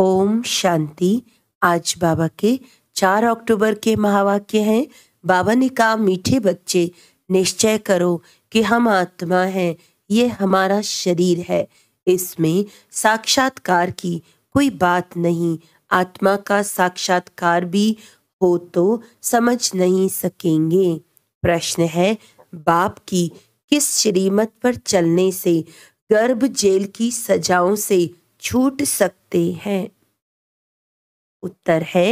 ओम शांति आज बाबा के चार अक्टूबर के महावाक्य हैं बाबा ने कहा मीठे बच्चे निश्चय करो कि हम आत्मा हैं ये हमारा शरीर है इसमें साक्षात्कार की कोई बात नहीं आत्मा का साक्षात्कार भी हो तो समझ नहीं सकेंगे प्रश्न है बाप की किस श्रीमत पर चलने से गर्भ जेल की सजाओं से छूट सकते हैं उत्तर है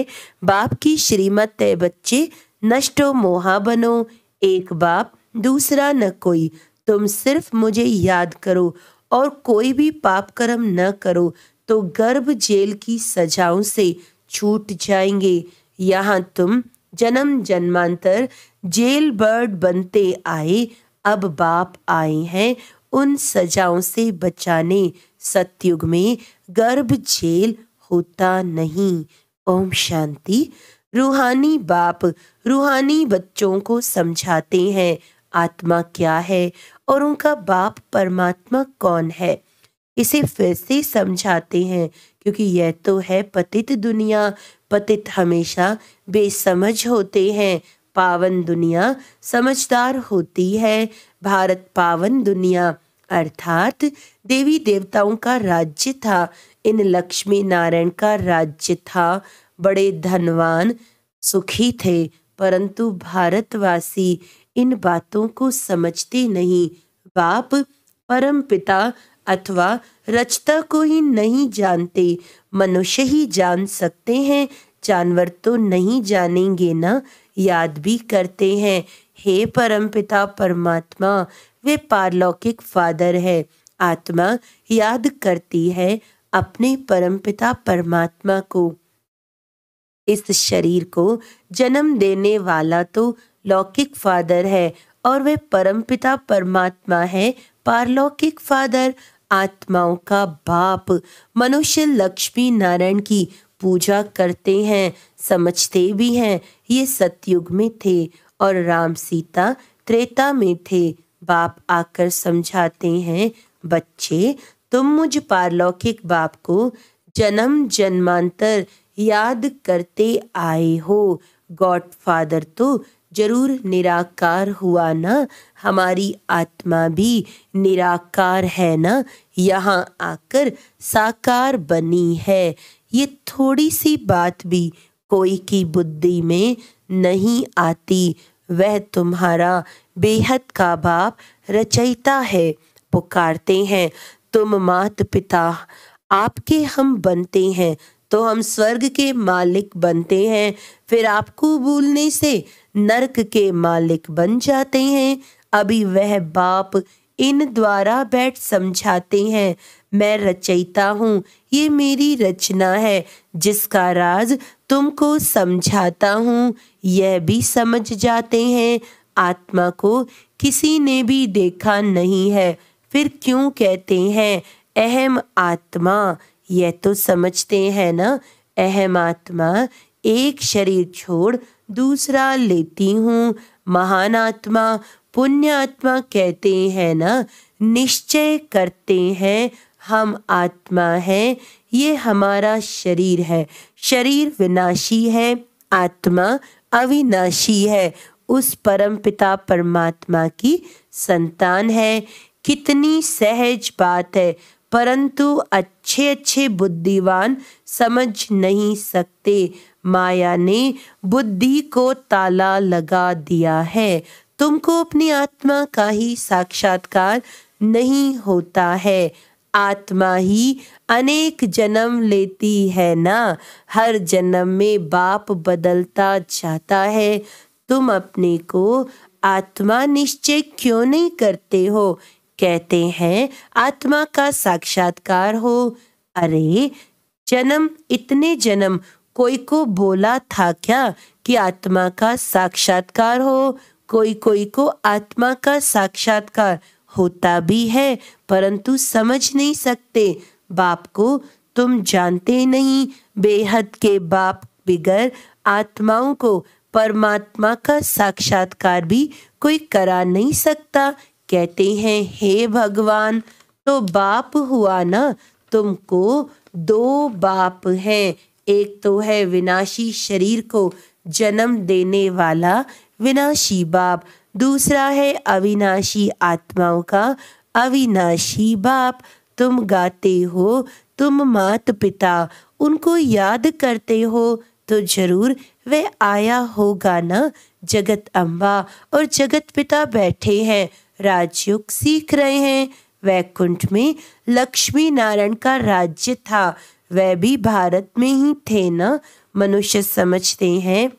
बाप की श्रीमत है बच्चे नष्टो मोहा बनो एक बाप दूसरा न कोई तुम सिर्फ मुझे याद करो और कोई भी पाप कर्म न करो तो गर्भ जेल की सजाओं से छूट जाएंगे यहाँ तुम जन्म जन्मांतर जेल बर्ड बनते आए अब बाप आए हैं उन सजाओं से बचाने सत्युग में गर्भ झेल होता नहीं ओम शांति रूहानी बाप रूहानी बच्चों को समझाते हैं आत्मा क्या है और उनका बाप परमात्मा कौन है इसे फिर से समझाते हैं क्योंकि यह तो है पतित दुनिया पतित हमेशा बेसमझ होते हैं पावन दुनिया समझदार होती है भारत पावन दुनिया अर्थात देवी देवताओं का राज्य था इन लक्ष्मी नारायण का राज्य था बड़े धनवान सुखी थे परंतु भारतवासी इन बातों को समझते नहीं बाप परम पिता अथवा रचता को ही नहीं जानते मनुष्य ही जान सकते हैं जानवर तो नहीं जानेंगे ना याद भी करते हैं हे परमपिता परमात्मा वे पारलौकिक फादर है आत्मा याद करती है अपने परमपिता परमात्मा को इस शरीर को जन्म देने वाला तो लौकिक फादर है और वे परमपिता परमात्मा है पारलौकिक फादर आत्माओं का बाप मनुष्य लक्ष्मी नारायण की पूजा करते हैं समझते भी हैं ये सतयुग में थे और राम सीता त्रेता में थे बाप आकर समझाते हैं बच्चे तुम मुझ पारलौकिक बाप को जन्म जन्मांतर याद करते आए हो गॉड फादर तो जरूर निराकार हुआ ना हमारी आत्मा भी निराकार है ना यहाँ आकर साकार बनी है ये थोड़ी सी बात भी कोई की बुद्धि में नहीं आती वह तुम्हारा बेहद का बाप रचयिता है पुकारते हैं तुम मात पिता आपके हम बनते हैं तो हम स्वर्ग के मालिक बनते हैं फिर आपको भूलने से नरक के मालिक बन जाते हैं अभी वह बाप इन द्वारा बैठ समझाते हैं मैं रचयिता हूँ ये मेरी रचना है जिसका राज तुमको समझाता हूँ यह भी समझ जाते हैं आत्मा को किसी ने भी देखा नहीं है फिर क्यों कहते हैं अहम आत्मा यह तो समझते हैं ना अहम आत्मा एक शरीर छोड़ दूसरा लेती हूँ महान आत्मा पुण्य आत्मा कहते हैं ना निश्चय करते हैं हम आत्मा हैं ये हमारा शरीर है शरीर विनाशी है आत्मा अविनाशी है उस परम पिता परमात्मा की संतान है कितनी सहज बात है परंतु अच्छे अच्छे बुद्धिवान समझ नहीं सकते माया ने बुद्धि को ताला लगा दिया है तुमको अपनी आत्मा का ही साक्षात्कार नहीं होता है आत्मा ही अनेक जन्म लेती है ना हर जन्म में बाप बदलता जाता है तुम अपने को आत्मा निश्चय क्यों नहीं करते हो कहते हैं आत्मा का साक्षात्कार हो अरे जन्म इतने जन्म कोई को बोला था क्या कि आत्मा का साक्षात्कार हो कोई कोई को आत्मा का साक्षात्कार होता भी है परंतु समझ नहीं सकते बाप को तुम जानते नहीं बेहद के बाप बिगर आत्माओं को परमात्मा का साक्षात्कार भी कोई करा नहीं सकता कहते हैं हे भगवान तो बाप हुआ ना तुमको दो बाप हैं एक तो है विनाशी शरीर को जन्म देने वाला विनाशी बाप दूसरा है अविनाशी आत्माओं का अविनाशी बाप तुम गाते हो तुम मात पिता उनको याद करते हो तो जरूर वह आया होगा न जगत अम्बा और जगत पिता बैठे हैं राजयोग सीख रहे हैं वैकुंठ में लक्ष्मी नारायण का राज्य था वह भी भारत में ही थे न मनुष्य समझते हैं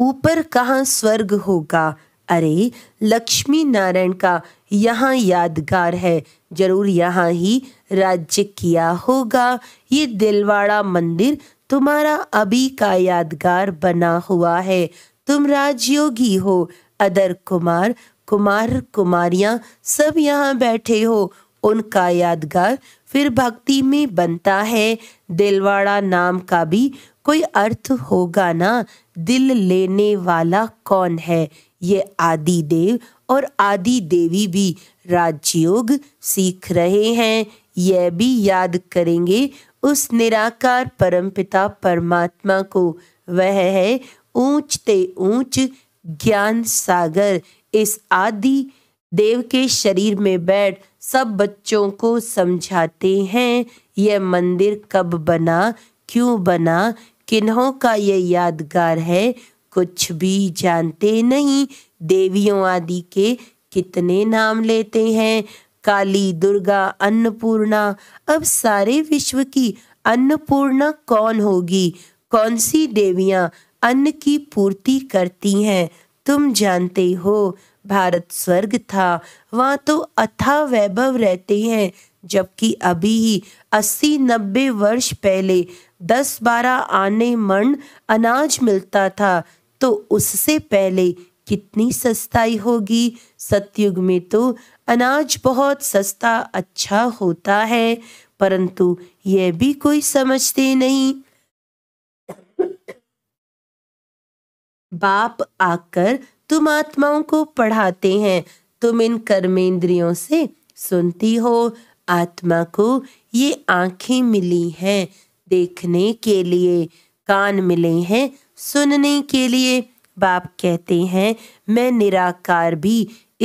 ऊपर कहाँ स्वर्ग होगा अरे लक्ष्मी नारायण का यहाँ यादगार है जरूर यहाँ ही राज्य किया होगा ये दिलवाड़ा मंदिर तुम्हारा अभी का यादगार बना हुआ है तुम राजयोगी हो अदर कुमार कुमार कुमारियां सब यहाँ बैठे हो उनका यादगार फिर भक्ति में बनता है दिलवाड़ा नाम का भी कोई अर्थ होगा ना दिल लेने वाला कौन है ये आदि देव और आदि देवी भी राजयोग सीख रहे हैं यह भी याद करेंगे उस निराकार परमपिता परमात्मा को वह है ऊंच ते ऊंच ज्ञान सागर इस आदि देव के शरीर में बैठ सब बच्चों को समझाते हैं यह मंदिर कब बना क्यों बना किन्हों का यह यादगार है कुछ भी जानते नहीं देवियों आदि के कितने नाम लेते हैं काली दुर्गा अन्नपूर्णा अब सारे विश्व की अन्नपूर्णा कौन होगी कौन सी देवियाँ अन्न की पूर्ति करती हैं तुम जानते हो भारत स्वर्ग था वहाँ तो अथा वैभव रहते हैं जबकि अभी ही अस्सी नब्बे वर्ष पहले दस बारह आने मन अनाज मिलता था तो उससे पहले कितनी सस्ताई होगी सतयुग में तो अनाज बहुत सस्ता अच्छा होता है परंतु यह भी कोई समझते नहीं बाप आकर तुम आत्माओं को पढ़ाते हैं तुम इन कर्मेंद्रियों से सुनती हो आत्मा को ये आंखें मिली हैं देखने के लिए कान मिले हैं सुनने के लिए बाप कहते हैं मैं निराकार भी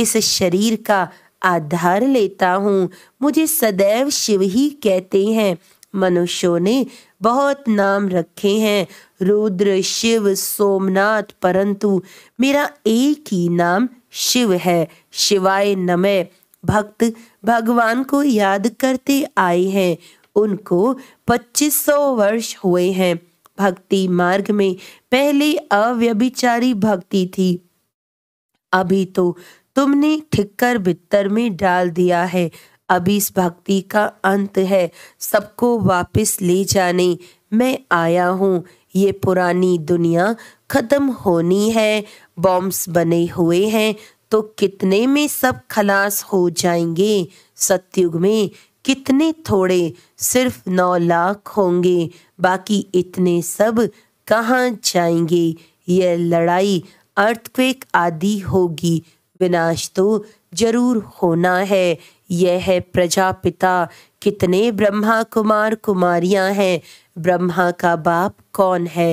इस शरीर का आधार लेता हूँ मुझे सदैव शिव ही कहते हैं मनुष्यों ने बहुत नाम रखे हैं रुद्र शिव सोमनाथ परंतु मेरा एक ही नाम शिव है शिवाय नमः भक्त भगवान को याद करते आए हैं उनको 2500 वर्ष हुए हैं भक्ति मार्ग में पहले अव्यभिचारी भक्ति थी अभी तो तुमने ठिक्कर भित्तर में डाल दिया है अब इस भक्ति का अंत है सबको वापस ले जाने मैं आया हूँ ये पुरानी दुनिया खत्म होनी है बॉम्ब्स बने हुए हैं तो कितने में सब खलास हो जाएंगे सत्युग में कितने थोड़े सिर्फ नौ लाख होंगे बाकी इतने सब कहाँ जाएंगे यह लड़ाई अर्थक्वेक आदि होगी विनाश तो जरूर होना है यह है प्रजापिता कितने ब्रह्मा कुमार कुमारियां हैं ब्रह्मा का बाप कौन है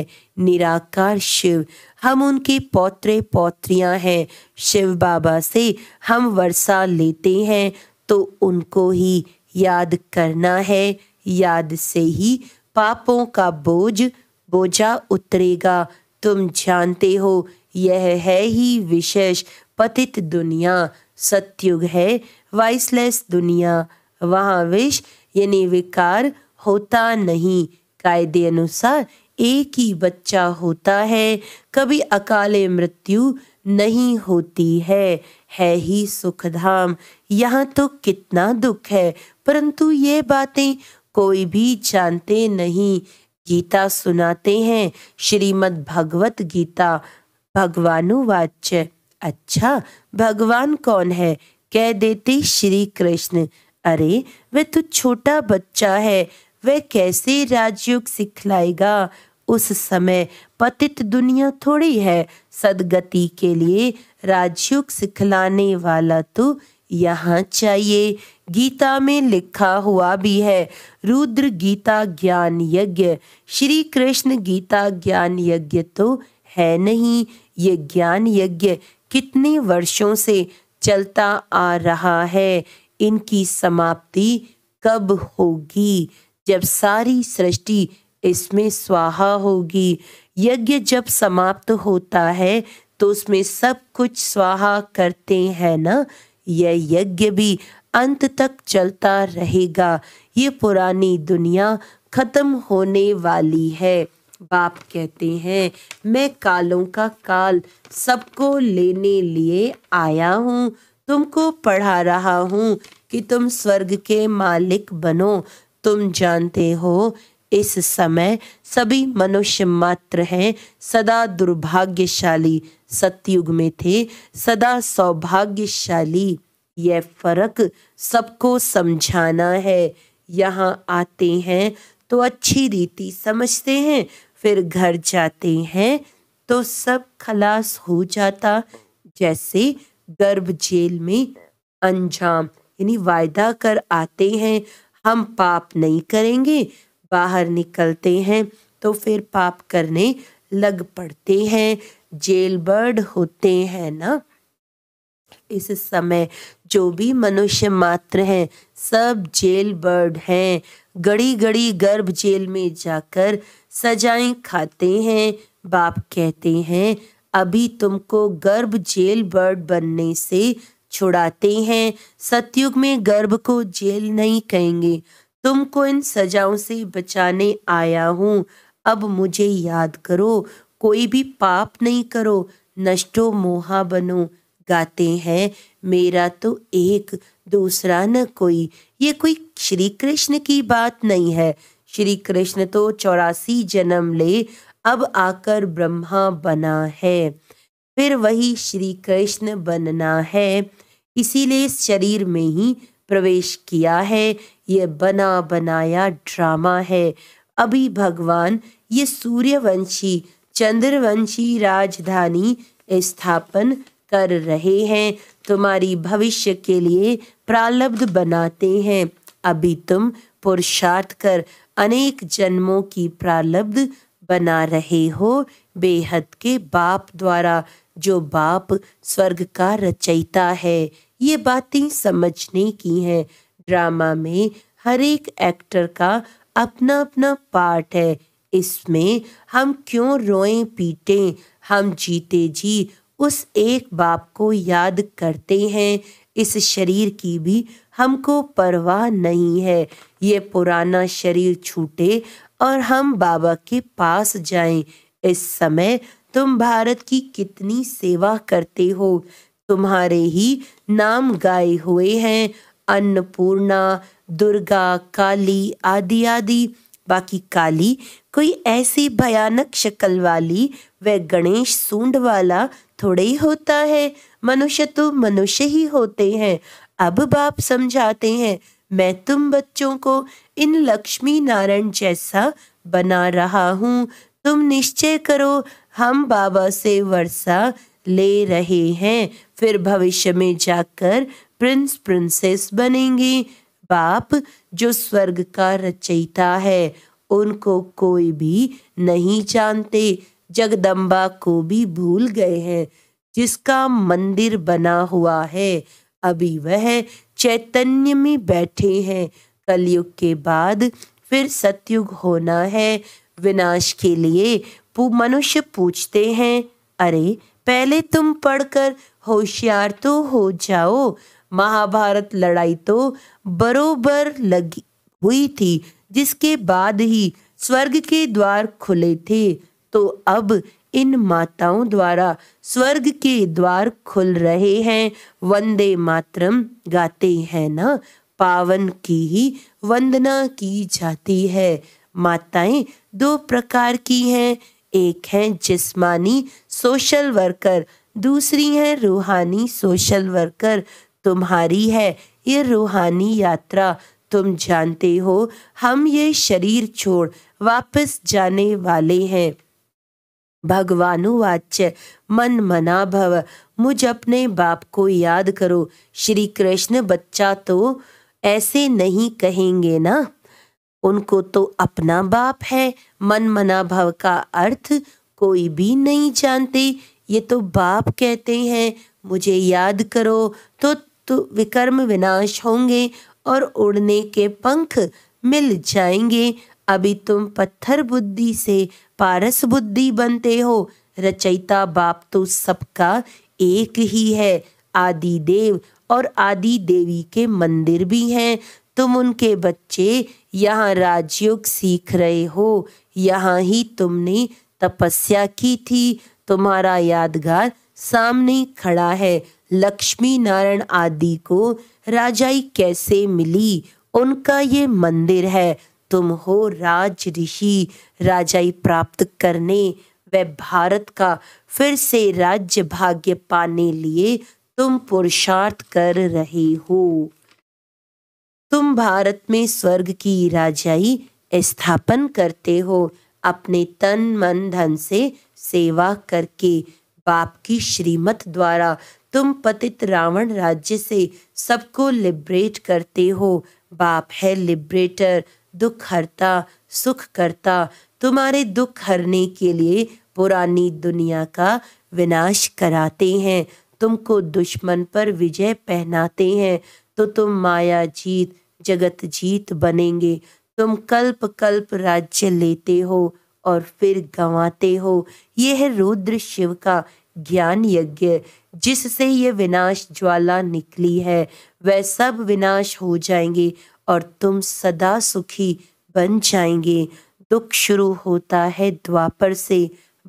निराकार शिव हम उनके पौत्रे पौत्रियां हैं शिव बाबा से हम वर्षा लेते हैं तो उनको ही याद करना है याद से ही पापों का बोझ बोझा उतरेगा तुम जानते हो यह है ही विशेष पतित दुनिया सत्युग है वाइसलेस दुनिया वहाँ विष यानी विकार होता नहीं कायदे अनुसार एक ही बच्चा होता है कभी अकाले मृत्यु नहीं होती है है ही सुखधाम यहाँ तो कितना दुख है परंतु ये बातें कोई भी जानते नहीं गीता सुनाते हैं श्रीमद् भगवत गीता भगवानुवाच्य अच्छा भगवान कौन है कह देती श्री कृष्ण अरे वह तो छोटा बच्चा है वह कैसे राजयोग सिखलाएगा उस समय पतित दुनिया थोड़ी है सदगति के लिए राजयोग सिखलाने वाला तो यहाँ चाहिए गीता में लिखा हुआ भी है रुद्र गीता ज्ञान यज्ञ श्री कृष्ण गीता ज्ञान यज्ञ तो है नहीं ये ज्ञान यज्ञ कितने वर्षों से चलता आ रहा है इनकी समाप्ति कब होगी जब सारी सृष्टि इसमें स्वाहा होगी यज्ञ जब समाप्त होता है तो उसमें सब कुछ स्वाहा करते हैं ना यह यज्ञ भी अंत तक चलता रहेगा ये पुरानी दुनिया खत्म होने वाली है बाप कहते हैं मैं कालों का काल सबको लेने लिए आया हूँ तुमको पढ़ा रहा हूँ कि तुम स्वर्ग के मालिक बनो तुम जानते हो इस समय सभी मनुष्य मात्र हैं सदा दुर्भाग्यशाली सत्युग में थे सदा सौभाग्यशाली यह फर्क सबको समझाना है यहाँ आते हैं तो अच्छी रीति समझते हैं फिर घर जाते हैं तो सब खलास हो जाता जैसे गर्भ जेल में अंजाम यानी वायदा कर आते हैं हम पाप नहीं करेंगे बाहर निकलते हैं तो फिर पाप करने लग पड़ते हैं जेल बर्ड होते हैं ना इस समय जो भी मनुष्य मात्र हैं सब जेल बर्ड हैं घड़ी घड़ी गर्भ जेल में जाकर सजाएं खाते हैं बाप कहते हैं अभी तुमको गर्भ जेल बर्ड बनने से छुड़ाते हैं सतयुग में गर्भ को जेल नहीं कहेंगे तुमको इन सजाओं से बचाने आया हूँ अब मुझे याद करो कोई भी पाप नहीं करो नष्टो मोहा बनो गाते हैं मेरा तो एक दूसरा न कोई ये कोई श्री कृष्ण की बात नहीं है श्री कृष्ण तो चौरासी जन्म ले अब आकर ब्रह्मा बना है फिर वही श्री कृष्ण बनना है इसीलिए शरीर में ही प्रवेश किया है ये बना बनाया ड्रामा है अभी भगवान ये सूर्यवंशी चंद्रवंशी राजधानी स्थापन कर रहे हैं तुम्हारी भविष्य के लिए प्रालब्ध बनाते हैं अभी तुम पुरुषार्थ कर अनेक जन्मों की प्रारब्ध बना रहे हो बेहद के बाप द्वारा जो बाप स्वर्ग का रचयिता है ये बातें समझने की हैं ड्रामा में हर एक एक्टर का अपना अपना पार्ट है इसमें हम क्यों रोएं पीटें हम जीते जी उस एक बाप को याद करते हैं इस शरीर की भी हमको परवाह नहीं है ये पुराना शरीर छूटे और हम बाबा के पास जाएं इस समय तुम भारत की कितनी सेवा करते हो तुम्हारे ही नाम गाए हुए हैं अन्नपूर्णा दुर्गा काली आदि आदि बाकी काली कोई ऐसी भयानक शक्ल वाली वे गणेश सूंड वाला थोड़े ही होता है मनुष्य तो मनुष्य ही होते हैं अब बाप समझाते हैं मैं तुम बच्चों को इन लक्ष्मी नारायण जैसा बना रहा हूँ तुम निश्चय करो हम बाबा से वर्षा ले रहे हैं फिर भविष्य में जाकर प्रिंस प्रिंसेस बनेंगे बाप जो स्वर्ग का रचयिता है उनको कोई भी नहीं जानते जगदम्बा को भी भूल गए हैं जिसका मंदिर बना हुआ है अभी वह चैतन्य में बैठे हैं कलयुग के बाद फिर सतयुग होना है विनाश के लिए मनुष्य पूछते हैं अरे पहले तुम पढ़कर होशियार तो हो जाओ महाभारत लड़ाई तो बरोबर लगी हुई थी जिसके बाद ही स्वर्ग के द्वार खुले थे तो अब इन माताओं द्वारा स्वर्ग के द्वार खुल रहे हैं वंदे मातरम गाते हैं ना पावन की ही वंदना की जाती है माताएं दो प्रकार की हैं एक हैं जिस्मानी सोशल वर्कर दूसरी हैं रूहानी सोशल वर्कर तुम्हारी है ये रूहानी यात्रा तुम जानते हो हम ये शरीर छोड़ वापस जाने वाले हैं भगवानुवाच्य मन मना भव मुझ अपने बाप को याद करो श्री कृष्ण बच्चा तो ऐसे नहीं कहेंगे ना उनको तो अपना बाप है मन मना भव का अर्थ कोई भी नहीं जानते ये तो बाप कहते हैं मुझे याद करो तो, तो विकर्म विनाश होंगे और उड़ने के पंख मिल जाएंगे अभी तुम पत्थर बुद्धि से पारस बुद्धि बनते हो रचयिता बाप तो सबका एक ही है आदि देव और आदि देवी के मंदिर भी हैं तुम उनके बच्चे यहाँ राजयोग सीख रहे हो यहाँ ही तुमने तपस्या की थी तुम्हारा यादगार सामने खड़ा है लक्ष्मी नारायण आदि को राजाई कैसे मिली उनका ये मंदिर है तुम हो राज ऋषि राजाई प्राप्त करने व भारत का फिर से राज्य भाग्य पाने लिए तुम पुरुषार्थ कर रहे हो तुम भारत में स्वर्ग की राजाई स्थापन करते हो अपने तन मन धन से सेवा करके बाप की श्रीमत द्वारा तुम पतित रावण राज्य से सबको लिबरेट करते हो बाप है लिबरेटर दुख हरता सुख करता तुम्हारे दुख हरने के लिए पुरानी दुनिया का विनाश कराते हैं तुमको दुश्मन पर विजय पहनाते हैं तो तुम माया जीत जगत जीत बनेंगे तुम कल्प कल्प राज्य लेते हो और फिर गंवाते हो यह रुद्र शिव का ज्ञान यज्ञ जिससे ये विनाश ज्वाला निकली है वह सब विनाश हो जाएंगे और तुम सदा सुखी बन जाएंगे दुख शुरू होता है द्वापर से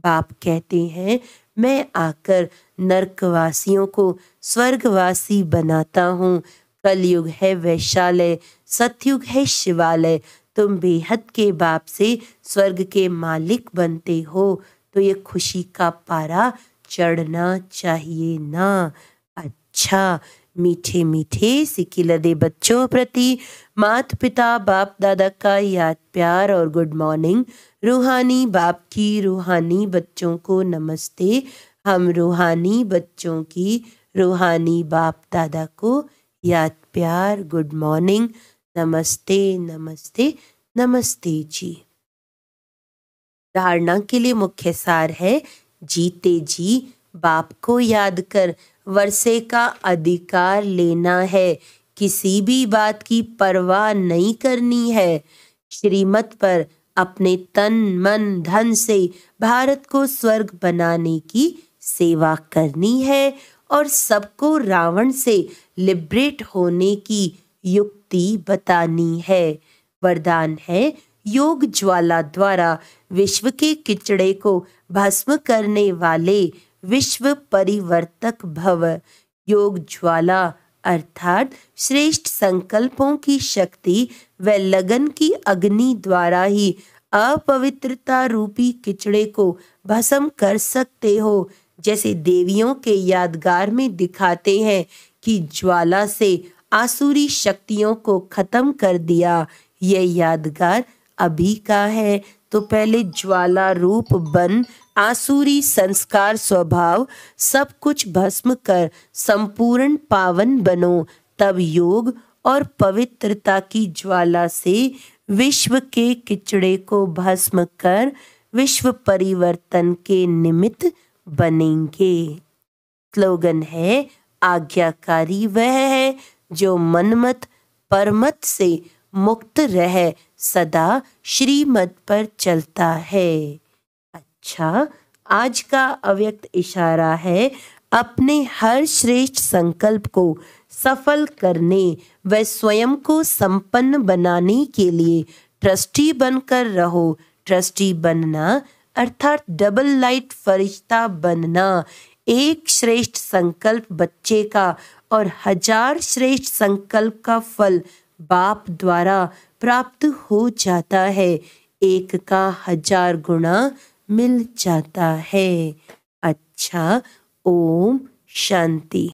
बाप कहते हैं मैं आकर नरकवासियों को स्वर्गवासी बनाता हूँ कलयुग है वैशालय सतयुग है शिवालय तुम बेहद के बाप से स्वर्ग के मालिक बनते हो तो ये खुशी का पारा चढ़ना चाहिए ना अच्छा मीठे मीठे सिकिलदे बच्चों प्रति मात पिता बाप दादा का याद प्यार और गुड मॉर्निंग रूहानी बाप की रूहानी बच्चों को नमस्ते हम रूहानी बच्चों की रूहानी बाप दादा को याद प्यार गुड मॉर्निंग नमस्ते नमस्ते नमस्ते जी धारणा के लिए मुख्य सार है जीते जी बाप को याद कर वर्षे का अधिकार लेना है किसी भी बात की परवाह नहीं करनी है श्रीमत पर अपने तन मन धन से भारत को स्वर्ग बनाने की सेवा करनी है और सबको रावण से लिबरेट होने की युक्ति बतानी है वरदान है योग ज्वाला द्वारा विश्व के किचड़े को भस्म करने वाले विश्व परिवर्तक भव योग ज्वाला अर्थात श्रेष्ठ संकल्पों की शक्ति व लगन की अग्नि द्वारा ही अपवित्रता रूपी किचड़े को भस्म कर सकते हो जैसे देवियों के यादगार में दिखाते हैं कि ज्वाला से आसुरी शक्तियों को खत्म कर दिया यह यादगार अभी का है तो पहले ज्वाला रूप बन आसुरी संस्कार स्वभाव सब कुछ भस्म कर संपूर्ण पावन बनो तब योग और पवित्रता की ज्वाला से विश्व के किचड़े को भस्म कर विश्व परिवर्तन के निमित्त बनेंगे स्लोगन है आज्ञाकारी वह है जो मनमत परमत से मुक्त रह सदा श्रीमत पर चलता है अच्छा आज का अव्यक्त इशारा है अपने हर श्रेष्ठ संकल्प को सफल करने व स्वयं को संपन्न बनाने के लिए ट्रस्टी बनकर रहो ट्रस्टी बनना अर्थात डबल लाइट फरिश्ता बनना एक श्रेष्ठ संकल्प बच्चे का और हजार श्रेष्ठ संकल्प का फल बाप द्वारा प्राप्त हो जाता है एक का हजार गुणा मिल जाता है अच्छा ओम शांति